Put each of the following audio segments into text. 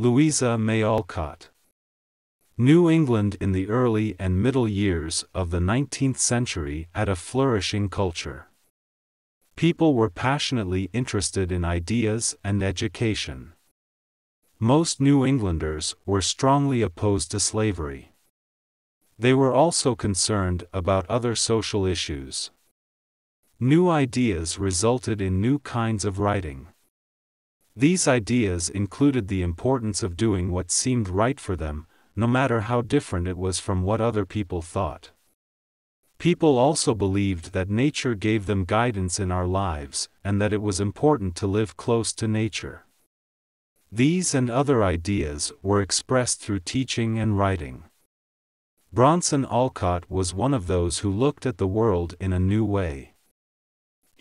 Louisa May Alcott. New England in the early and middle years of the 19th century had a flourishing culture. People were passionately interested in ideas and education. Most New Englanders were strongly opposed to slavery. They were also concerned about other social issues. New ideas resulted in new kinds of writing. These ideas included the importance of doing what seemed right for them, no matter how different it was from what other people thought. People also believed that nature gave them guidance in our lives, and that it was important to live close to nature. These and other ideas were expressed through teaching and writing. Bronson Alcott was one of those who looked at the world in a new way.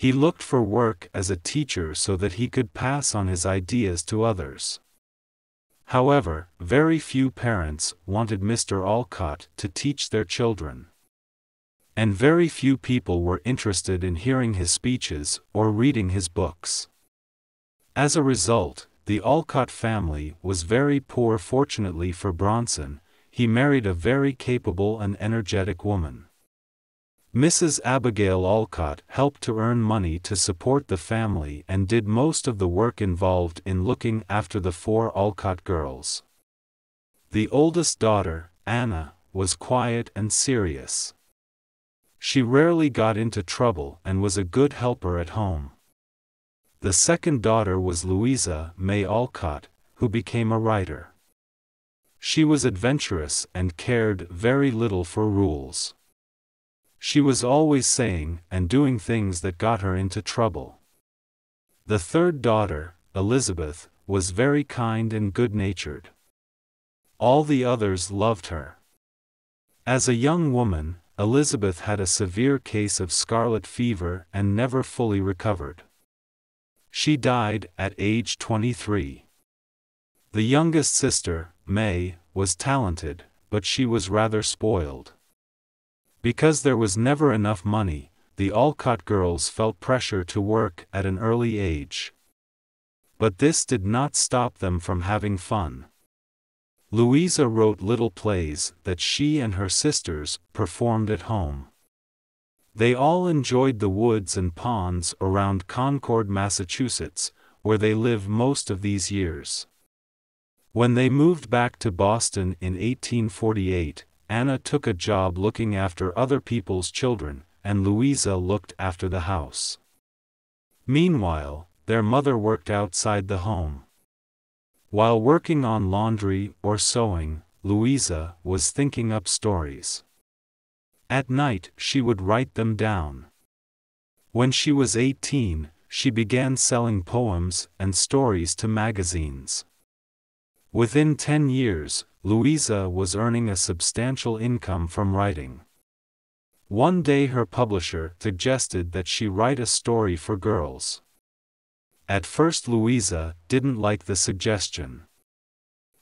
He looked for work as a teacher so that he could pass on his ideas to others. However, very few parents wanted Mr. Alcott to teach their children. And very few people were interested in hearing his speeches or reading his books. As a result, the Alcott family was very poor. Fortunately for Bronson, he married a very capable and energetic woman. Mrs. Abigail Alcott helped to earn money to support the family and did most of the work involved in looking after the four Alcott girls. The oldest daughter, Anna, was quiet and serious. She rarely got into trouble and was a good helper at home. The second daughter was Louisa May Alcott, who became a writer. She was adventurous and cared very little for rules. She was always saying and doing things that got her into trouble. The third daughter, Elizabeth, was very kind and good natured. All the others loved her. As a young woman, Elizabeth had a severe case of scarlet fever and never fully recovered. She died at age 23. The youngest sister, May, was talented, but she was rather spoiled. Because there was never enough money, the Alcott girls felt pressure to work at an early age. But this did not stop them from having fun. Louisa wrote little plays that she and her sisters performed at home. They all enjoyed the woods and ponds around Concord, Massachusetts, where they lived most of these years. When they moved back to Boston in 1848, Anna took a job looking after other people's children, and Louisa looked after the house. Meanwhile, their mother worked outside the home. While working on laundry or sewing, Louisa was thinking up stories. At night, she would write them down. When she was 18, she began selling poems and stories to magazines. Within 10 years, Louisa was earning a substantial income from writing. One day her publisher suggested that she write a story for girls. At first Louisa didn't like the suggestion.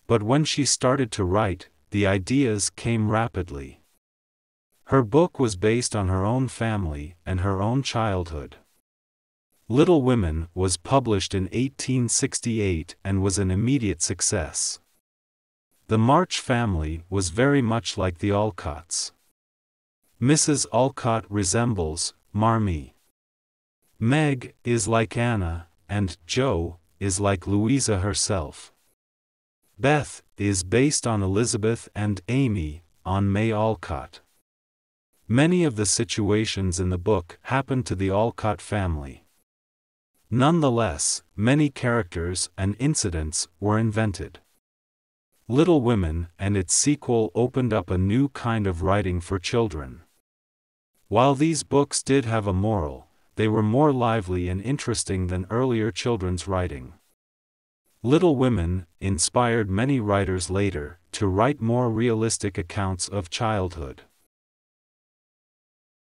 But when she started to write, the ideas came rapidly. Her book was based on her own family and her own childhood. Little Women was published in 1868 and was an immediate success. The March family was very much like the Alcotts. Mrs. Alcott resembles Marmee. Meg is like Anna, and Joe is like Louisa herself. Beth is based on Elizabeth and Amy, on May Alcott. Many of the situations in the book happened to the Alcott family. Nonetheless, many characters and incidents were invented. Little Women and its sequel opened up a new kind of writing for children. While these books did have a moral, they were more lively and interesting than earlier children's writing. Little Women inspired many writers later to write more realistic accounts of childhood.